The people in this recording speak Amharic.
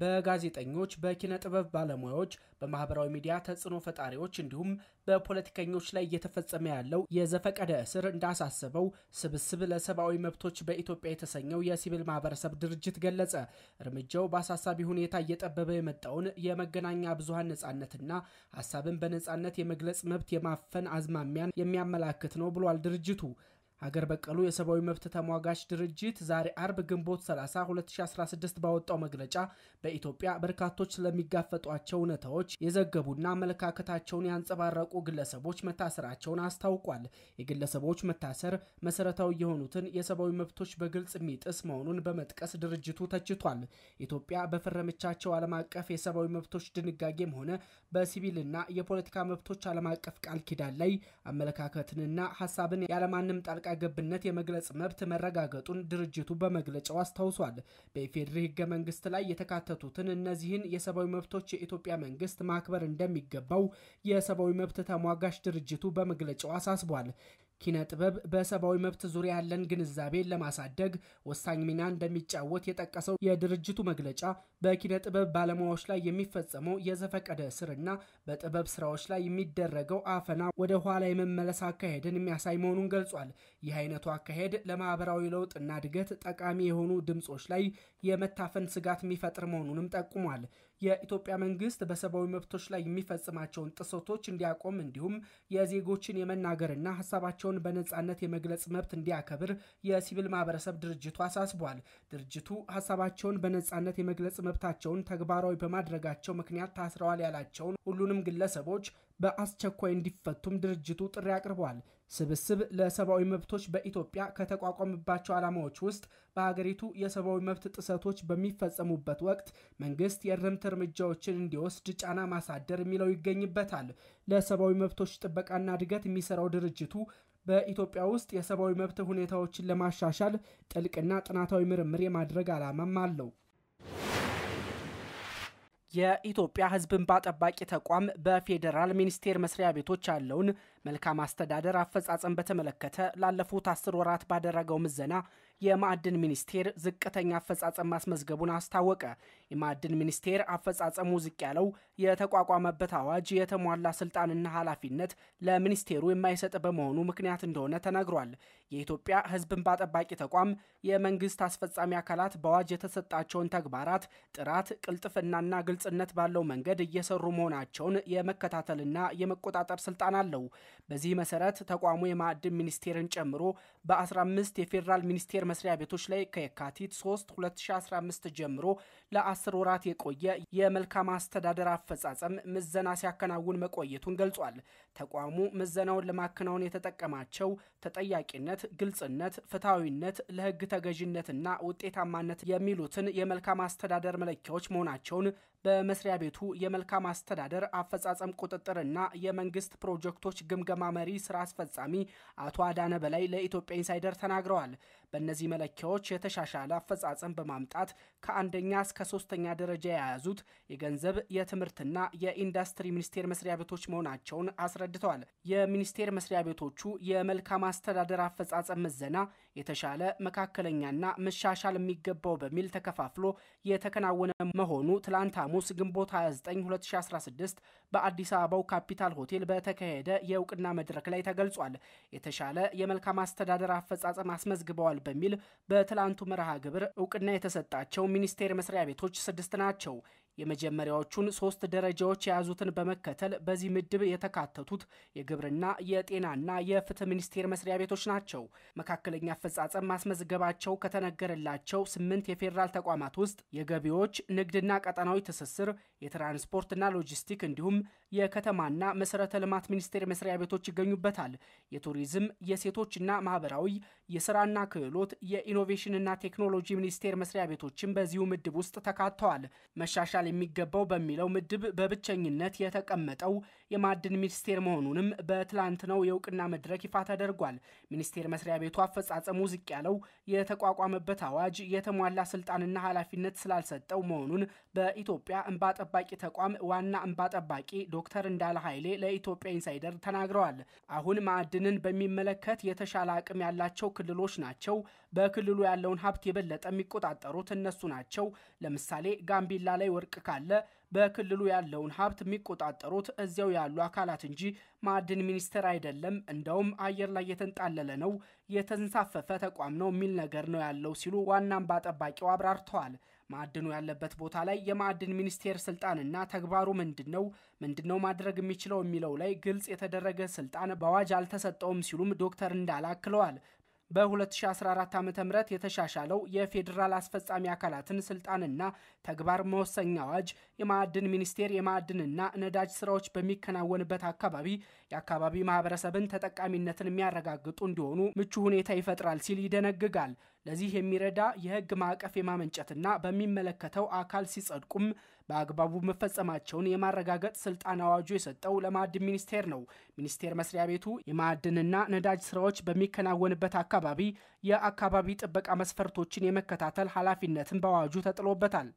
በጋዜጠኞች፣ በኪነ ጥበብ ባለሙያዎች፣ በማህበራዊ ሚዲያ ተጽዕኖ ፈጣሪዎች እንዲሁም በፖለቲከኞች ላይ እየተፈጸመ ያለው የዘፈቀደ እስር እንዳሳሰበው ስብስብ ለሰብአዊ መብቶች በኢትዮጵያ የተሰኘው የሲቪል ማህበረሰብ ድርጅት ገለጸ። እርምጃው በአሳሳቢ ሁኔታ እየጠበበ የመጣውን የመገናኛ ብዙሀን ነጻነትና ሀሳብን በነጻነት የመግለጽ መብት የማፈን አዝማሚያን የሚያመላክት ነው ብሏል ድርጅቱ። ሀገር በቀሉ የሰብአዊ መብት ተሟጋች ድርጅት ዛሬ አርብ ግንቦት 30 2016 ባወጣው መግለጫ በኢትዮጵያ በርካቶች ስለሚጋፈጧቸው እውነታዎች የዘገቡና አመለካከታቸውን ያንጸባረቁ ግለሰቦች መታሰራቸውን አስታውቋል። የግለሰቦች መታሰር መሰረታዊ የሆኑትን የሰብአዊ መብቶች በግልጽ የሚጥስ መሆኑን በመጥቀስ ድርጅቱ ተችቷል። ኢትዮጵያ በፈረመቻቸው ዓለም አቀፍ የሰብአዊ መብቶች ድንጋጌም ሆነ በሲቪልና የፖለቲካ መብቶች ዓለም አቀፍ ቃል ኪዳን ላይ አመለካከትንና ሀሳብን ያለማንም ጣልቃ ገብነት የመግለጽ መብት መረጋገጡን ድርጅቱ በመግለጫው አስታውሷል። በኢፌዴሪ ህገ መንግስት ላይ የተካተቱትን እነዚህን የሰብአዊ መብቶች የኢትዮጵያ መንግስት ማክበር እንደሚገባው የሰብአዊ መብት ተሟጋች ድርጅቱ በመግለጫው አሳስቧል። ኪነ ጥበብ በሰብአዊ መብት ዙሪያ ያለን ግንዛቤ ለማሳደግ ወሳኝ ሚና እንደሚጫወት የጠቀሰው የድርጅቱ መግለጫ በኪነ ጥበብ ባለሙያዎች ላይ የሚፈጸመው የዘፈቀደ ስርና በጥበብ ስራዎች ላይ የሚደረገው አፈና ወደ ኋላ የመመለስ አካሄድን የሚያሳይ መሆኑን ገልጿል። ይህ አይነቱ አካሄድ ለማህበራዊ ለውጥና እድገት ጠቃሚ የሆኑ ድምፆች ላይ የመታፈን ስጋት የሚፈጥር መሆኑንም ጠቁሟል። የኢትዮጵያ መንግስት በሰብአዊ መብቶች ላይ የሚፈጽማቸውን ጥሰቶች እንዲያቆም እንዲሁም የዜጎችን የመናገርና ሀሳባቸውን በነጻነት የመግለጽ መብት እንዲያከብር የሲቪል ማህበረሰብ ድርጅቱ አሳስቧል። ድርጅቱ ሀሳባቸውን በነጻነት የመግለጽ መብታቸውን ተግባራዊ በማድረጋቸው ምክንያት ታስረዋል ያላቸውን ሁሉንም ግለሰቦች በአስቸኳይ እንዲፈቱም ድርጅቱ ጥሪ አቅርቧል። ስብስብ ለሰብአዊ መብቶች በኢትዮጵያ ከተቋቋመባቸው ዓላማዎች ውስጥ በሀገሪቱ የሰብአዊ መብት ጥሰቶች በሚፈጸሙበት ወቅት መንግስት የእርምት እርምጃዎችን እንዲወስድ ጫና ማሳደር የሚለው ይገኝበታል። ለሰብአዊ መብቶች ጥበቃና እድገት የሚሰራው ድርጅቱ በኢትዮጵያ ውስጥ የሰብአዊ መብት ሁኔታዎችን ለማሻሻል ጥልቅና ጥናታዊ ምርምር የማድረግ ዓላማም አለው። የኢትዮጵያ ህዝብን ባጠባቂ ተቋም በፌዴራል ሚኒስቴር መስሪያ ቤቶች ያለውን መልካም አስተዳደር አፈጻጸም በተመለከተ ላለፉት አስር ወራት ባደረገው ምዘና የማዕድን ሚኒስቴር ዝቅተኛ አፈጻጸም ማስመዝገቡን አስታወቀ። የማዕድን ሚኒስቴር አፈጻጸሙ ዝቅ ያለው የተቋቋመበት አዋጅ የተሟላ ስልጣንና ኃላፊነት ለሚኒስቴሩ የማይሰጥ በመሆኑ ምክንያት እንደሆነ ተናግሯል። የኢትዮጵያ ሕዝብ ባጠባቂ ተቋም የመንግስት አስፈጻሚ አካላት በአዋጅ የተሰጣቸውን ተግባራት ጥራት፣ ቅልጥፍናና ግልጽነት ባለው መንገድ እየሰሩ መሆናቸውን የመከታተልና የመቆጣጠር ስልጣን አለው። በዚህ መሰረት ተቋሙ የማዕድን ሚኒስቴርን ጨምሮ በ15 የፌዴራል ሚኒስቴር ሚኒስቴር መስሪያ ቤቶች ላይ ከየካቲት 3 2015 ጀምሮ ለአስር ወራት የቆየ የመልካም አስተዳደር አፈጻጸም ምዘና ሲያከናውን መቆየቱን ገልጿል። ተቋሙ ምዘናውን ለማከናወን የተጠቀማቸው ተጠያቂነት፣ ግልጽነት፣ ፍትሐዊነት፣ ለህግ ተገዥነትና ውጤታማነት የሚሉትን የመልካም አስተዳደር መለኪያዎች መሆናቸውን በመስሪያ ቤቱ የመልካም አስተዳደር አፈጻጸም ቁጥጥርና የመንግስት ፕሮጀክቶች ግምገማ መሪ ስራ አስፈጻሚ አቶ አዳነ በላይ ለኢትዮጵያ ኢንሳይደር ተናግረዋል። በእነዚህ መለኪያዎች የተሻሻለ አፈጻጸም በማምጣት ከአንደኛ እስከ ሶስተኛ ደረጃ የያዙት የገንዘብ የትምህርትና የኢንዱስትሪ ሚኒስቴር መስሪያ ቤቶች መሆናቸውን አስረድተዋል። የሚኒስቴር መስሪያ ቤቶቹ የመልካም አስተዳደር አፈጻጸም ምዘና የተሻለ መካከለኛና መሻሻል የሚገባው በሚል ተከፋፍሎ የተከናወነ መሆኑ ትላንት ሐሙስ ግንቦት 29 2016 በአዲስ አበባው ካፒታል ሆቴል በተካሄደ የእውቅና መድረክ ላይ ተገልጿል። የተሻለ የመልካም አስተዳደር አፈጻጸም አስመዝግበዋል በሚል በትላንቱ መርሃ ግብር እውቅና የተሰጣቸው ሚኒስቴር መስሪያ ቤቶች ስድስት ናቸው። የመጀመሪያዎቹን ሶስት ደረጃዎች የያዙትን በመከተል በዚህ ምድብ የተካተቱት የግብርና የጤናና የፍትህ ሚኒስቴር መስሪያ ቤቶች ናቸው። መካከለኛ አፈጻጸም ማስመዝገባቸው ከተነገረላቸው ስምንት የፌዴራል ተቋማት ውስጥ የገቢዎች ንግድና ቀጠናዊ ትስስር፣ የትራንስፖርትና ሎጂስቲክ እንዲሁም የከተማና መሰረተ ልማት ሚኒስቴር መስሪያ ቤቶች ይገኙበታል። የቱሪዝም፣ የሴቶችና ማህበራዊ፣ የስራና ክህሎት፣ የኢኖቬሽንና ቴክኖሎጂ ሚኒስቴር መስሪያ ቤቶችም በዚሁ ምድብ ውስጥ ተካተዋል። መሻሻል የሚገባው በሚለው ምድብ በብቸኝነት የተቀመጠው የማዕድን ሚኒስቴር መሆኑንም በትላንትናው የእውቅና መድረክ ይፋ ተደርጓል። ሚኒስቴር መስሪያ ቤቱ አፈጻጸሙ ዝቅ ያለው የተቋቋመበት አዋጅ የተሟላ ስልጣንና ኃላፊነት ስላልሰጠው መሆኑን በኢትዮጵያ እንባ ጠባቂ ተቋም ዋና እንባ ጠባቂ ዶክተር እንዳለ ኃይሌ ለኢትዮጵያ ኢንሳይደር ተናግረዋል። አሁን ማዕድንን በሚመለከት የተሻለ አቅም ያላቸው ክልሎች ናቸው። በክልሉ ያለውን ሀብት የበለጠ የሚቆጣጠሩት እነሱ ናቸው። ለምሳሌ ጋምቢላ ላይ ወርቅ ካለ በክልሉ ያለውን ሀብት የሚቆጣጠሩት እዚያው ያሉ አካላት እንጂ ማዕድን ሚኒስቴር አይደለም። እንደውም አየር ላይ የተንጣለለ ነው፣ የተንሳፈፈ ተቋም ነው የሚል ነገር ነው ያለው ሲሉ ዋና እምባ ጠባቂው አብራርተዋል። ማዕድኑ ያለበት ቦታ ላይ የማዕድን ሚኒስቴር ስልጣንና ተግባሩ ምንድን ነው፣ ምንድን ነው ማድረግ የሚችለው የሚለው ላይ ግልጽ የተደረገ ስልጣን በአዋጅ አልተሰጠውም ሲሉም ዶክተር እንዳለ አክለዋል። በ2014 ዓ ም የተሻሻለው የፌዴራል አስፈጻሚ አካላትን ስልጣንና ተግባር መወሰኛ አዋጅ የማዕድን ሚኒስቴር የማዕድንና ነዳጅ ስራዎች በሚከናወንበት አካባቢ የአካባቢ ማህበረሰብን ተጠቃሚነትን የሚያረጋግጡ እንዲሆኑ ምቹ ሁኔታ ይፈጥራል ሲል ይደነግጋል። ለዚህ የሚረዳ የህግ ማዕቀፍ የማመንጨትና በሚመለከተው አካል ሲጸድቁም በአግባቡ መፈጸማቸውን የማረጋገጥ ስልጣን አዋጁ የሰጠው ለማዕድን ሚኒስቴር ነው። ሚኒስቴር መስሪያ ቤቱ የማዕድንና ነዳጅ ስራዎች በሚከናወንበት አካባቢ የአካባቢ ጥበቃ መስፈርቶችን የመከታተል ኃላፊነትን በአዋጁ ተጥሎበታል።